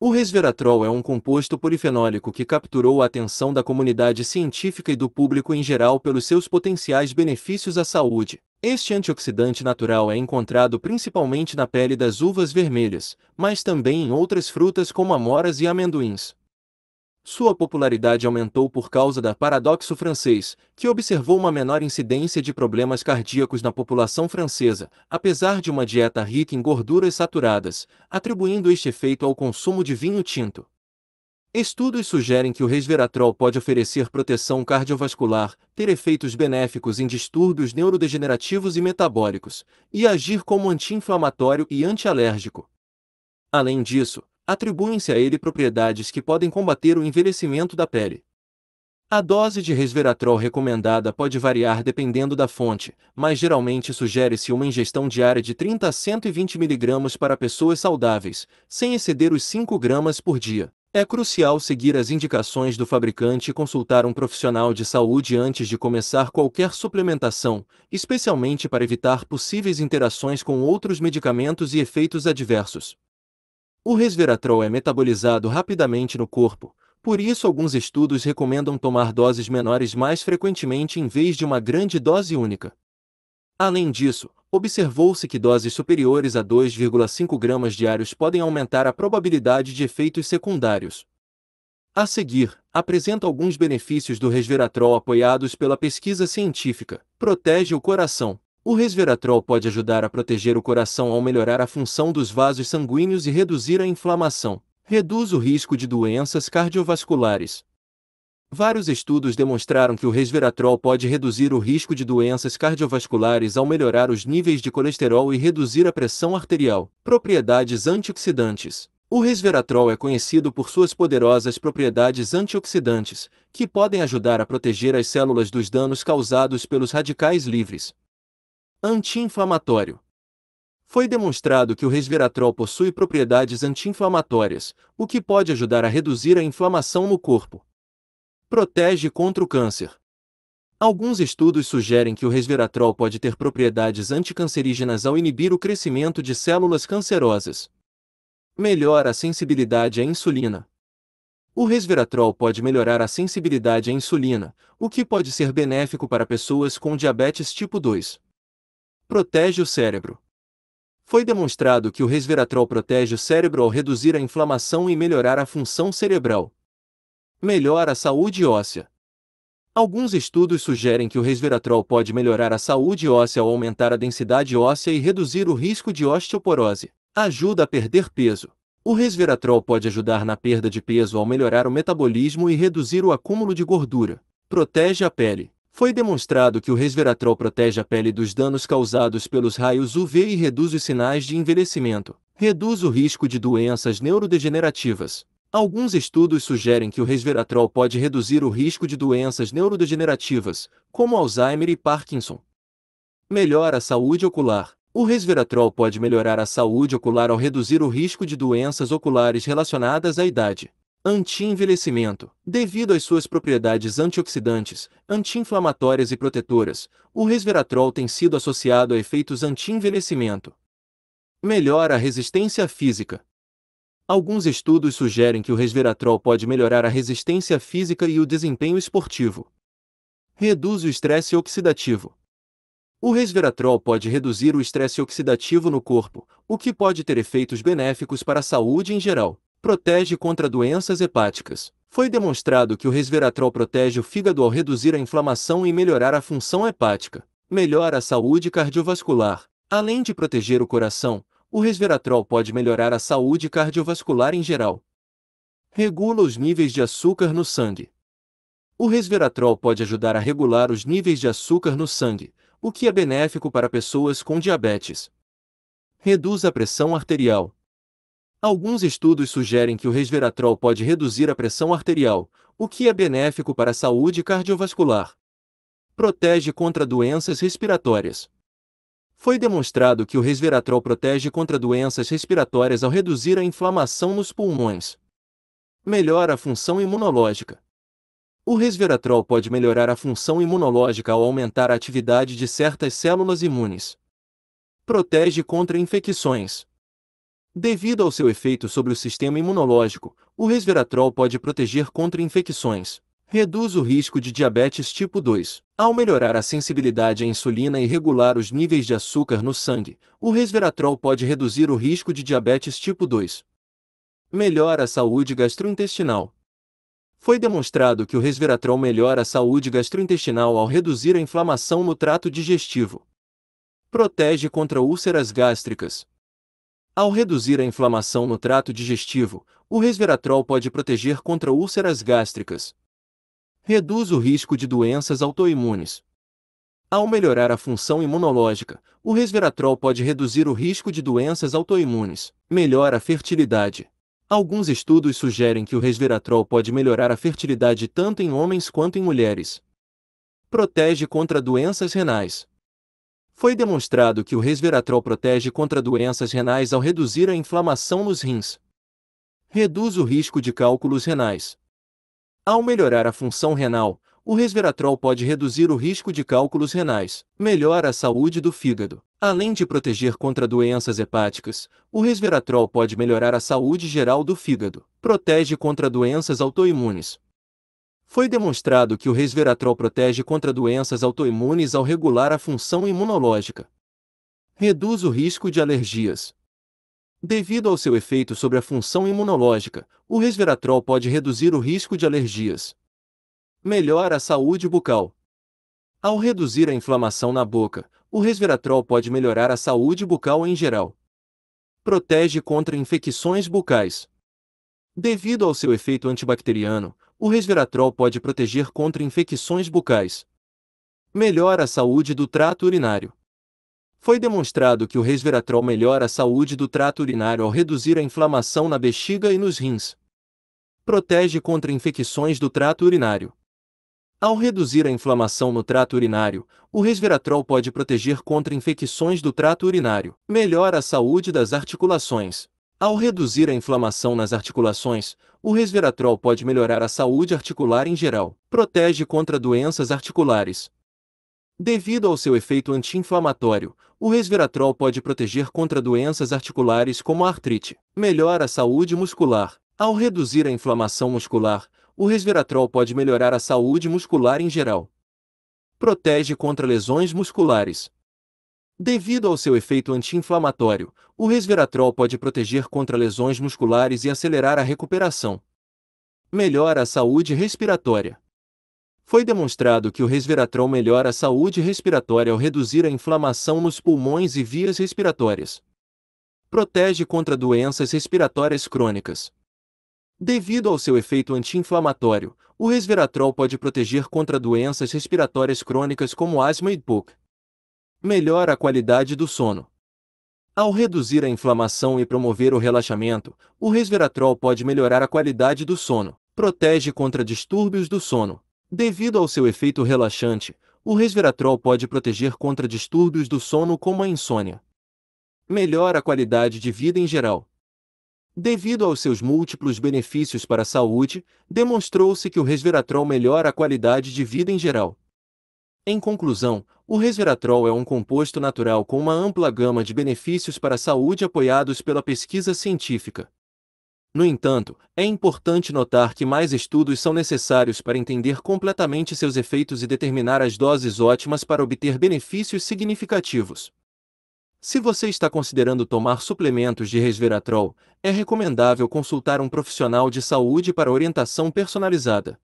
O resveratrol é um composto polifenólico que capturou a atenção da comunidade científica e do público em geral pelos seus potenciais benefícios à saúde. Este antioxidante natural é encontrado principalmente na pele das uvas vermelhas, mas também em outras frutas como amoras e amendoins. Sua popularidade aumentou por causa da paradoxo francês, que observou uma menor incidência de problemas cardíacos na população francesa, apesar de uma dieta rica em gorduras saturadas, atribuindo este efeito ao consumo de vinho tinto. Estudos sugerem que o resveratrol pode oferecer proteção cardiovascular, ter efeitos benéficos em distúrbios neurodegenerativos e metabólicos, e agir como anti-inflamatório e antialérgico. Além disso, atribuem-se a ele propriedades que podem combater o envelhecimento da pele. A dose de resveratrol recomendada pode variar dependendo da fonte, mas geralmente sugere-se uma ingestão diária de 30 a 120 mg para pessoas saudáveis, sem exceder os 5 gramas por dia. É crucial seguir as indicações do fabricante e consultar um profissional de saúde antes de começar qualquer suplementação, especialmente para evitar possíveis interações com outros medicamentos e efeitos adversos o resveratrol é metabolizado rapidamente no corpo, por isso alguns estudos recomendam tomar doses menores mais frequentemente em vez de uma grande dose única. Além disso, observou-se que doses superiores a 2,5 gramas diários podem aumentar a probabilidade de efeitos secundários. A seguir, apresenta alguns benefícios do resveratrol apoiados pela pesquisa científica. Protege o coração. O resveratrol pode ajudar a proteger o coração ao melhorar a função dos vasos sanguíneos e reduzir a inflamação. Reduz o risco de doenças cardiovasculares. Vários estudos demonstraram que o resveratrol pode reduzir o risco de doenças cardiovasculares ao melhorar os níveis de colesterol e reduzir a pressão arterial. Propriedades antioxidantes. O resveratrol é conhecido por suas poderosas propriedades antioxidantes, que podem ajudar a proteger as células dos danos causados pelos radicais livres. Anti-inflamatório. Foi demonstrado que o resveratrol possui propriedades anti-inflamatórias, o que pode ajudar a reduzir a inflamação no corpo. Protege contra o câncer. Alguns estudos sugerem que o resveratrol pode ter propriedades anticancerígenas ao inibir o crescimento de células cancerosas. Melhora a sensibilidade à insulina. O resveratrol pode melhorar a sensibilidade à insulina, o que pode ser benéfico para pessoas com diabetes tipo 2 protege o cérebro. Foi demonstrado que o resveratrol protege o cérebro ao reduzir a inflamação e melhorar a função cerebral. Melhora a saúde óssea. Alguns estudos sugerem que o resveratrol pode melhorar a saúde óssea ao aumentar a densidade óssea e reduzir o risco de osteoporose. Ajuda a perder peso. O resveratrol pode ajudar na perda de peso ao melhorar o metabolismo e reduzir o acúmulo de gordura. Protege a pele. Foi demonstrado que o resveratrol protege a pele dos danos causados pelos raios UV e reduz os sinais de envelhecimento. Reduz o risco de doenças neurodegenerativas. Alguns estudos sugerem que o resveratrol pode reduzir o risco de doenças neurodegenerativas, como Alzheimer e Parkinson. Melhora a saúde ocular. O resveratrol pode melhorar a saúde ocular ao reduzir o risco de doenças oculares relacionadas à idade. Anti-envelhecimento. Devido às suas propriedades antioxidantes, anti-inflamatórias e protetoras, o resveratrol tem sido associado a efeitos anti-envelhecimento. Melhora a resistência física. Alguns estudos sugerem que o resveratrol pode melhorar a resistência física e o desempenho esportivo. Reduz o estresse oxidativo. O resveratrol pode reduzir o estresse oxidativo no corpo, o que pode ter efeitos benéficos para a saúde em geral protege contra doenças hepáticas. Foi demonstrado que o resveratrol protege o fígado ao reduzir a inflamação e melhorar a função hepática. Melhora a saúde cardiovascular. Além de proteger o coração, o resveratrol pode melhorar a saúde cardiovascular em geral. Regula os níveis de açúcar no sangue. O resveratrol pode ajudar a regular os níveis de açúcar no sangue, o que é benéfico para pessoas com diabetes. Reduz a pressão arterial. Alguns estudos sugerem que o resveratrol pode reduzir a pressão arterial, o que é benéfico para a saúde cardiovascular. Protege contra doenças respiratórias. Foi demonstrado que o resveratrol protege contra doenças respiratórias ao reduzir a inflamação nos pulmões. Melhora a função imunológica. O resveratrol pode melhorar a função imunológica ao aumentar a atividade de certas células imunes. Protege contra infecções. Devido ao seu efeito sobre o sistema imunológico, o resveratrol pode proteger contra infecções, reduz o risco de diabetes tipo 2. Ao melhorar a sensibilidade à insulina e regular os níveis de açúcar no sangue, o resveratrol pode reduzir o risco de diabetes tipo 2. Melhora a saúde gastrointestinal. Foi demonstrado que o resveratrol melhora a saúde gastrointestinal ao reduzir a inflamação no trato digestivo. Protege contra úlceras gástricas. Ao reduzir a inflamação no trato digestivo, o resveratrol pode proteger contra úlceras gástricas. Reduz o risco de doenças autoimunes. Ao melhorar a função imunológica, o resveratrol pode reduzir o risco de doenças autoimunes. Melhora a fertilidade. Alguns estudos sugerem que o resveratrol pode melhorar a fertilidade tanto em homens quanto em mulheres. Protege contra doenças renais. Foi demonstrado que o resveratrol protege contra doenças renais ao reduzir a inflamação nos rins. Reduz o risco de cálculos renais. Ao melhorar a função renal, o resveratrol pode reduzir o risco de cálculos renais, melhora a saúde do fígado. Além de proteger contra doenças hepáticas, o resveratrol pode melhorar a saúde geral do fígado, protege contra doenças autoimunes, foi demonstrado que o resveratrol protege contra doenças autoimunes ao regular a função imunológica. Reduz o risco de alergias. Devido ao seu efeito sobre a função imunológica, o resveratrol pode reduzir o risco de alergias. Melhora a saúde bucal. Ao reduzir a inflamação na boca, o resveratrol pode melhorar a saúde bucal em geral. Protege contra infecções bucais. Devido ao seu efeito antibacteriano, o resveratrol pode proteger contra infecções bucais. Melhora a saúde do trato urinário. Foi demonstrado que o resveratrol melhora a saúde do trato urinário ao reduzir a inflamação na bexiga e nos rins. Protege contra infecções do trato urinário. Ao reduzir a inflamação no trato urinário, o resveratrol pode proteger contra infecções do trato urinário. Melhora a saúde das articulações. Ao reduzir a inflamação nas articulações, o resveratrol pode melhorar a saúde articular em geral, protege contra doenças articulares. Devido ao seu efeito anti-inflamatório, o resveratrol pode proteger contra doenças articulares como a artrite. Melhora a saúde muscular. Ao reduzir a inflamação muscular, o resveratrol pode melhorar a saúde muscular em geral. Protege contra lesões musculares. Devido ao seu efeito anti-inflamatório, o resveratrol pode proteger contra lesões musculares e acelerar a recuperação. Melhora a saúde respiratória. Foi demonstrado que o resveratrol melhora a saúde respiratória ao reduzir a inflamação nos pulmões e vias respiratórias. Protege contra doenças respiratórias crônicas. Devido ao seu efeito anti-inflamatório, o resveratrol pode proteger contra doenças respiratórias crônicas como asma e POC melhora a qualidade do sono. Ao reduzir a inflamação e promover o relaxamento, o resveratrol pode melhorar a qualidade do sono, protege contra distúrbios do sono. Devido ao seu efeito relaxante, o resveratrol pode proteger contra distúrbios do sono como a insônia. Melhora a qualidade de vida em geral. Devido aos seus múltiplos benefícios para a saúde, demonstrou-se que o resveratrol melhora a qualidade de vida em geral. Em conclusão, o resveratrol é um composto natural com uma ampla gama de benefícios para a saúde apoiados pela pesquisa científica. No entanto, é importante notar que mais estudos são necessários para entender completamente seus efeitos e determinar as doses ótimas para obter benefícios significativos. Se você está considerando tomar suplementos de resveratrol, é recomendável consultar um profissional de saúde para orientação personalizada.